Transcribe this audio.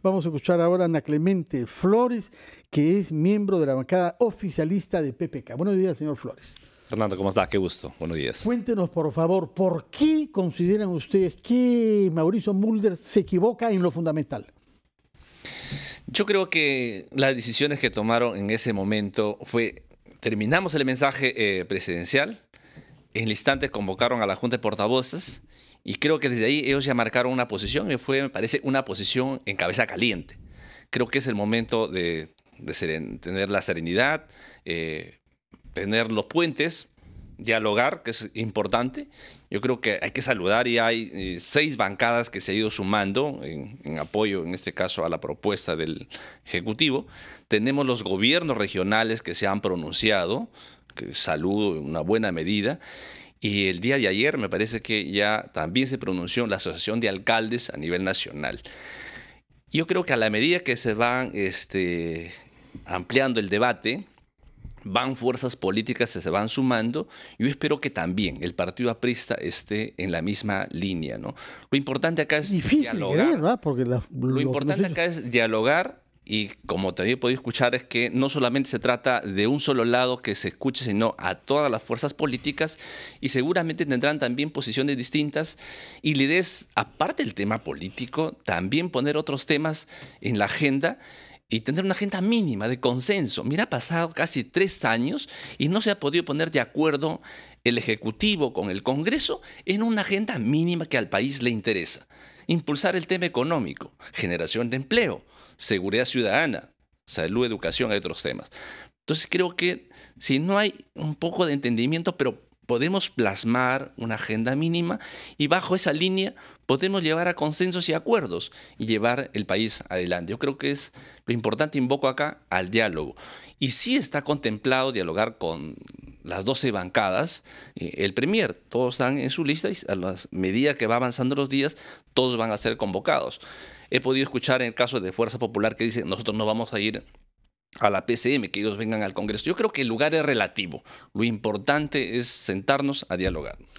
Vamos a escuchar ahora a Ana Clemente Flores, que es miembro de la bancada oficialista de PPK. Buenos días, señor Flores. Fernando, ¿cómo está? Qué gusto. Buenos días. Cuéntenos, por favor, ¿por qué consideran ustedes que Mauricio Mulder se equivoca en lo fundamental? Yo creo que las decisiones que tomaron en ese momento fue, terminamos el mensaje eh, presidencial, en el instante convocaron a la Junta de Portavoces y creo que desde ahí ellos ya marcaron una posición y fue, me parece, una posición en cabeza caliente. Creo que es el momento de, tener la serenidad, eh, tener los puentes, dialogar, que es importante. Yo creo que hay que saludar y hay eh, seis bancadas que se han ido sumando en, apoyo, en este caso, a la propuesta del Ejecutivo. Tenemos los gobiernos regionales que se han pronunciado salud una buena medida. Y el día de ayer me parece que ya también se pronunció la Asociación de Alcaldes a nivel nacional. Yo creo que a la medida que se van este, ampliando el debate, van fuerzas políticas que se van sumando. Yo espero que también el partido aprista esté en la misma línea. ¿no? Lo importante acá es ¿eh? dialogar. ¿no? Porque lo, importante acá es dialogar y como también podido escuchar, es que no solamente se trata de un solo lado que se escuche, sino a todas las fuerzas políticas y seguramente tendrán también posiciones distintas. Y le idea aparte del tema político, también poner otros temas en la agenda y tener una agenda mínima de consenso. Mira, ha pasado casi tres años y no se ha podido poner de acuerdo el Ejecutivo con el Congreso en una agenda mínima que al país le interesa. Impulsar el tema económico, generación de empleo, seguridad ciudadana, salud, educación, hay otros temas. Entonces creo que si no hay un poco de entendimiento, pero podemos plasmar una agenda mínima y bajo esa línea podemos llevar a consensos y acuerdos y llevar el país adelante. Yo creo que es lo importante, invoco acá al diálogo. Y sí está contemplado dialogar con las 12 bancadas, eh, el Premier, todos están en su lista y a la medida que va avanzando los días, todos van a ser convocados. He podido escuchar en el caso de Fuerza Popular que dice, nosotros no vamos a ir a la PCM, que ellos vengan al Congreso. Yo creo que el lugar es relativo. Lo importante es sentarnos a dialogar.